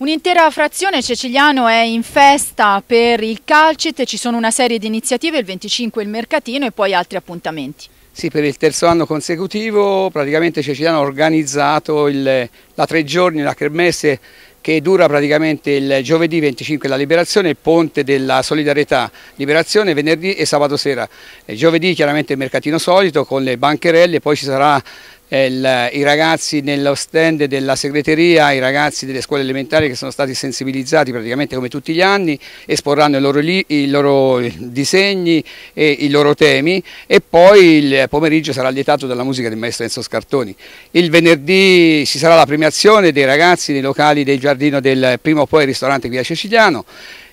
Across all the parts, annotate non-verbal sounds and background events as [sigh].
Un'intera frazione ceciliano è in festa per il calcite, ci sono una serie di iniziative, il 25 il mercatino e poi altri appuntamenti. Sì, per il terzo anno consecutivo praticamente Ceciliano ha organizzato il, la tre giorni, la kermesse che dura praticamente il giovedì 25 la liberazione, il ponte della solidarietà, liberazione venerdì e sabato sera. Il eh, giovedì chiaramente il mercatino solito con le bancherelle, poi ci sarà eh, il, i ragazzi nello stand della segreteria, i ragazzi delle scuole elementari che sono stati sensibilizzati praticamente come tutti gli anni, esporranno i loro, li, i loro disegni e i loro temi e poi il pomeriggio sarà lietato dalla musica del maestro Enzo Scartoni. Il venerdì ci sarà la premiazione dei ragazzi nei locali del giardino del primo o poi ristorante Via Ceciliano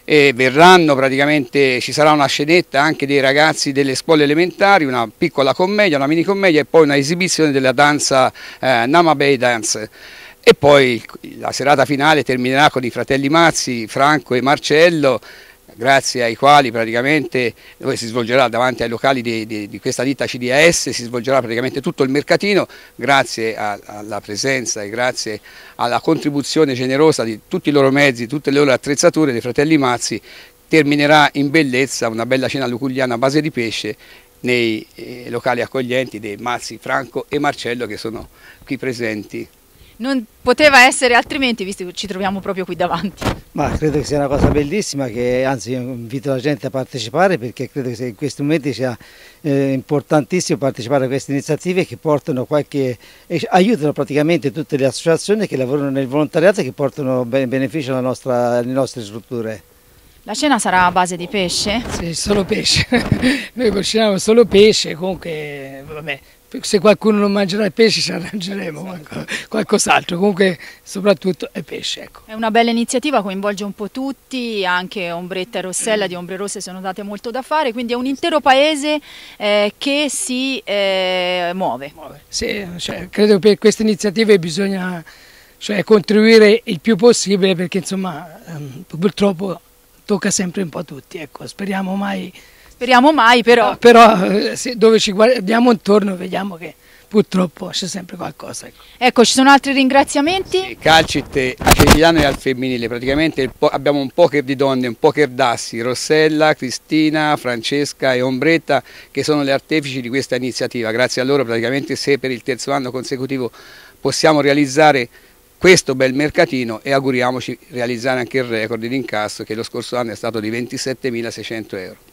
e verranno praticamente, ci sarà una scenetta anche dei ragazzi delle scuole elementari, una piccola commedia, una mini commedia e poi una esibizione della danza eh, Namabei Dance e poi la serata finale terminerà con i fratelli Mazzi, Franco e Marcello grazie ai quali praticamente dove si svolgerà davanti ai locali di, di, di questa ditta CDAS, si svolgerà praticamente tutto il mercatino, grazie a, alla presenza e grazie alla contribuzione generosa di tutti i loro mezzi, tutte le loro attrezzature dei fratelli Mazzi, terminerà in bellezza una bella cena luculiana a base di pesce nei eh, locali accoglienti dei Mazzi Franco e Marcello che sono qui presenti non poteva essere altrimenti visto che ci troviamo proprio qui davanti. Ma credo che sia una cosa bellissima che anzi invito la gente a partecipare perché credo che in questi momenti sia eh, importantissimo partecipare a queste iniziative che portano qualche aiutano praticamente tutte le associazioni che lavorano nel volontariato e che portano beneficio alla nostra, alle nostre strutture. La cena sarà a base di pesce? Sì, solo pesce. [laughs] Noi cuciniamo solo pesce, comunque vabbè, se qualcuno non mangerà il pesce ci arrangeremo qualco, qualcos'altro, comunque soprattutto è pesce. Ecco. È una bella iniziativa, coinvolge un po' tutti, anche Ombretta e Rossella di Ombre Rosse sono date molto da fare, quindi è un intero paese eh, che si eh, muove. Sì, cioè, credo per queste iniziative bisogna cioè, contribuire il più possibile perché insomma ehm, purtroppo tocca sempre un po' a tutti, ecco, speriamo mai Speriamo mai però. Ah, però eh, dove ci guardiamo intorno vediamo che purtroppo c'è sempre qualcosa. Ecco. ecco. ci sono altri ringraziamenti? Sì, a Acetilano e al femminile, praticamente abbiamo un poker di donne, un poker d'assi, Rossella, Cristina, Francesca e Ombretta che sono le artefici di questa iniziativa, grazie a loro praticamente se per il terzo anno consecutivo possiamo realizzare questo bel mercatino e auguriamoci realizzare anche il record di incasso che lo scorso anno è stato di 27.600 euro.